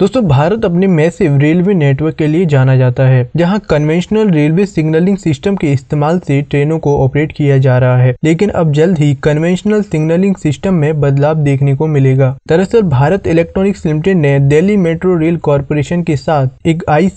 दोस्तों भारत अपने massive railway network के लिए जाना जाता है जहां कन्वेंशनल रेलवे सिग्नलिंग सिस्टम के इस्तेमाल से ट्रेनों को ऑपरेट किया जा रहा है लेकिन अब जल्द ही कन्वेंशनल सिग्नलिंग सिस्टम में बदलाव देखने को मिलेगा दरअसल भारत इलेक्ट्रॉनिक्स लिमिटेड ने दिल्ली मेट्रो रेल कॉरपोरेशन के साथ एक आई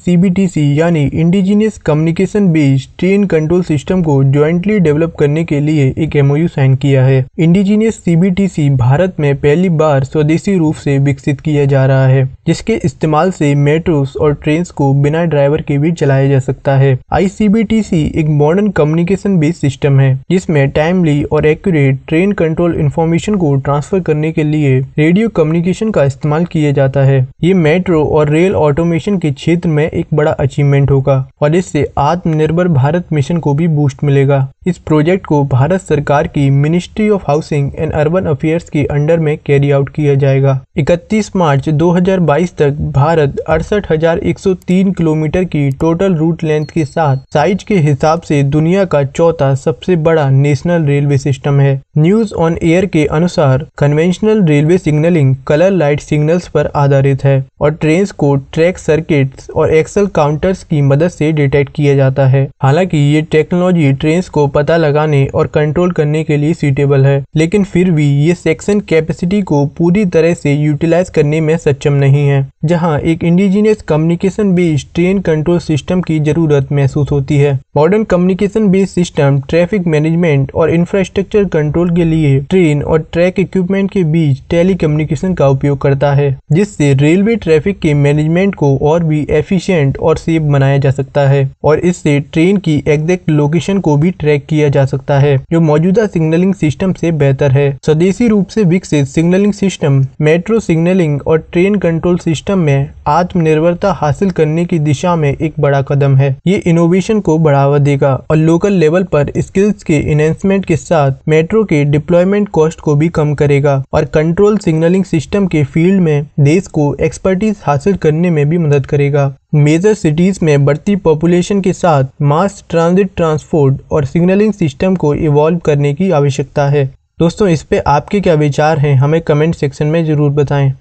यानी indigenous communication based train control system को ज्वाइंटली डेवलप करने के लिए एक एमओयू साइन किया है इंडिजीनियस सीबीटीसी भारत में पहली बार स्वदेशी रूप से विकसित किया जा रहा है जिसके इसके इस्तेमाल से मेट्रोस और ट्रेन को बिना ड्राइवर के भी चलाया जा सकता है आईसीबीटीसी एक मॉडर्न कम्युनिकेशन बेस्ड सिस्टम है जिसमें टाइमली और एक्यूरेट ट्रेन कंट्रोल इन्फॉर्मेशन को ट्रांसफर करने के लिए रेडियो कम्युनिकेशन का इस्तेमाल किया जाता है ये मेट्रो और रेल ऑटोमेशन के क्षेत्र में एक बड़ा अचीवमेंट होगा और इससे आत्मनिर्भर भारत मिशन को भी बूस्ट मिलेगा इस प्रोजेक्ट को भारत सरकार की ministry of housing and urban affairs के अंडर में कैरी आउट किया जाएगा 31 मार्च 2022 तक भारत अड़सठ किलोमीटर की टोटल रूट लेंथ के साथ साइज के हिसाब से दुनिया का चौथा सबसे बड़ा नेशनल रेलवे सिस्टम है न्यूज ऑन एयर के अनुसार conventional railway signalling colour light signals पर आधारित है और ट्रेन को ट्रैक सर्किट और एक्सल काउंटर्स की मदद से डिटेक्ट किया जाता है हालांकि ये टेक्नोलॉजी ट्रेन को पता लगाने और कंट्रोल करने के लिए सूटेबल है लेकिन फिर भी ये सेक्शन कैपेसिटी को पूरी तरह से यूटिलाइज करने में सक्षम नहीं है जहाँ एक indigenous communication based train control system की जरूरत महसूस होती है modern communication based system traffic management और इंफ्रास्ट्रक्चर कंट्रोल के लिए ट्रेन और ट्रैक इक्विपमेंट के बीच टेली कम्युनिकेशन का उपयोग करता है जिससे रेलवे ट्रैफिक के मैनेजमेंट को और भी एफिशिएंट और सेफ बनाया जा सकता है और इससे ट्रेन की एग्जैक्ट लोकेशन को भी ट्रैक चेक किया जा सकता है जो मौजूदा सिग्नलिंग सिस्टम से बेहतर है स्वदेशी रूप से विकसित सिग्नलिंग सिस्टम मेट्रो सिग्नलिंग और ट्रेन कंट्रोल सिस्टम में आत्मनिर्भरता हासिल करने की दिशा में एक बड़ा कदम है ये इनोवेशन को बढ़ावा देगा और लोकल लेवल पर स्किल्स के इनहेंसमेंट के साथ मेट्रो के डिप्लॉयमेंट कॉस्ट को भी कम करेगा और कंट्रोल सिग्नलिंग सिस्टम के फील्ड में देश को एक्सपर्टीज हासिल करने में भी मदद करेगा मेजर सिटीज़ में बढ़ती पॉपुलेशन के साथ मास ट्रांजिट ट्रांसपोर्ट और सिग्नलिंग सिस्टम को इवॉल्व करने की आवश्यकता है दोस्तों इस पे आपके क्या विचार हैं हमें कमेंट सेक्शन में ज़रूर बताएं